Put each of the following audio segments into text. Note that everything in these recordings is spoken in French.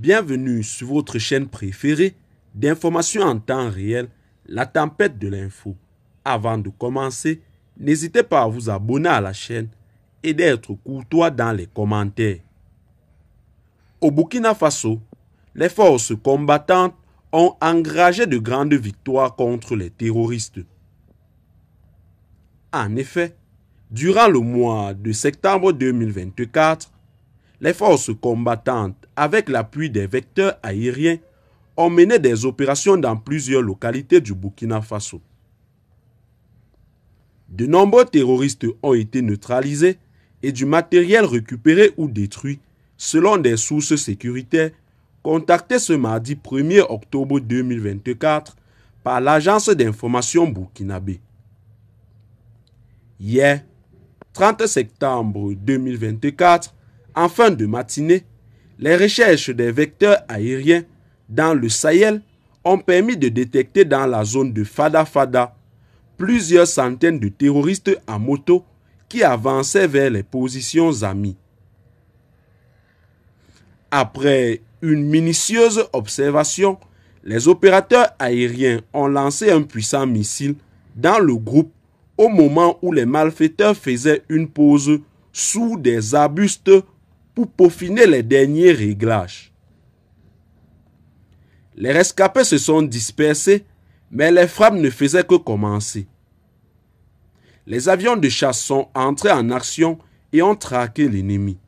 Bienvenue sur votre chaîne préférée d'informations en temps réel, la tempête de l'info. Avant de commencer, n'hésitez pas à vous abonner à la chaîne et d'être courtois dans les commentaires. Au Burkina Faso, les forces combattantes ont engagé de grandes victoires contre les terroristes. En effet, durant le mois de septembre 2024, les forces combattantes, avec l'appui des vecteurs aériens, ont mené des opérations dans plusieurs localités du Burkina Faso. De nombreux terroristes ont été neutralisés et du matériel récupéré ou détruit, selon des sources sécuritaires contactées ce mardi 1er octobre 2024 par l'agence d'information burkinabé. Hier, 30 septembre 2024, en fin de matinée, les recherches des vecteurs aériens dans le Sahel ont permis de détecter dans la zone de Fada Fada plusieurs centaines de terroristes à moto qui avançaient vers les positions amies. Après une minutieuse observation, les opérateurs aériens ont lancé un puissant missile dans le groupe au moment où les malfaiteurs faisaient une pause sous des arbustes pour peaufiner les derniers réglages. Les rescapés se sont dispersés, mais les frappes ne faisaient que commencer. Les avions de chasse sont entrés en action et ont traqué l'ennemi.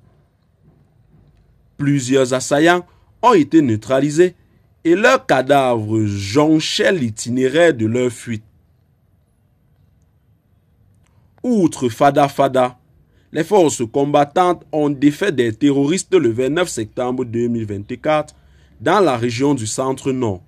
Plusieurs assaillants ont été neutralisés et leurs cadavres jonchaient l'itinéraire de leur fuite. Outre Fada Fada, les forces combattantes ont défait des terroristes le 29 septembre 2024 dans la région du centre-nord.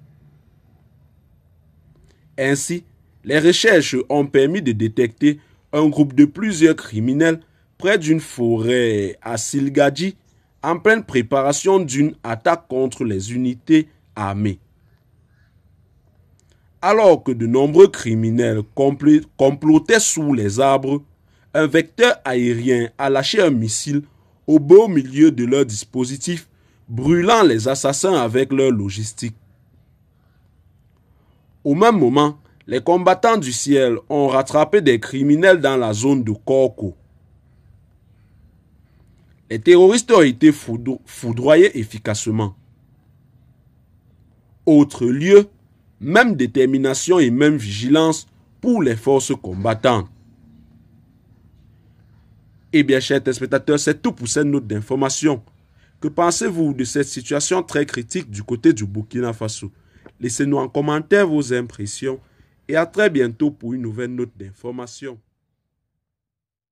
Ainsi, les recherches ont permis de détecter un groupe de plusieurs criminels près d'une forêt à Silgadi, en pleine préparation d'une attaque contre les unités armées. Alors que de nombreux criminels complotaient sous les arbres, un vecteur aérien a lâché un missile au beau milieu de leur dispositif, brûlant les assassins avec leur logistique. Au même moment, les combattants du ciel ont rattrapé des criminels dans la zone de Corco. Les terroristes ont été foudroyés efficacement. Autre lieu, même détermination et même vigilance pour les forces combattantes. Eh bien, chers téléspectateurs, c'est tout pour cette note d'information. Que pensez-vous de cette situation très critique du côté du Burkina Faso Laissez-nous en commentaire vos impressions et à très bientôt pour une nouvelle note d'information.